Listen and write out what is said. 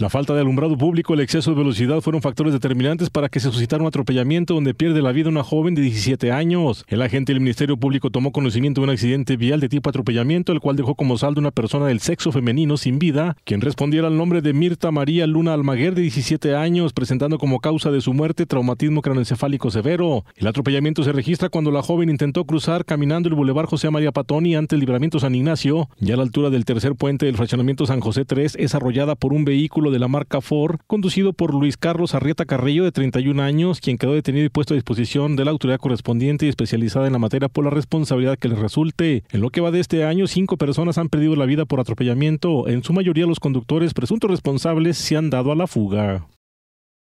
La falta de alumbrado público, y el exceso de velocidad fueron factores determinantes para que se suscitara un atropellamiento donde pierde la vida una joven de 17 años. El agente del Ministerio Público tomó conocimiento de un accidente vial de tipo atropellamiento, el cual dejó como saldo una persona del sexo femenino sin vida, quien respondiera al nombre de Mirta María Luna Almaguer de 17 años, presentando como causa de su muerte traumatismo cranoencefálico severo. El atropellamiento se registra cuando la joven intentó cruzar caminando el bulevar José María Patoni ante el libramiento San Ignacio, ya a la altura del tercer puente del fraccionamiento San José 3, es arrollada por un vehículo de la marca Ford, conducido por Luis Carlos Arrieta Carrillo, de 31 años, quien quedó detenido y puesto a disposición de la autoridad correspondiente y especializada en la materia por la responsabilidad que le resulte. En lo que va de este año, cinco personas han perdido la vida por atropellamiento. En su mayoría, los conductores presuntos responsables se han dado a la fuga.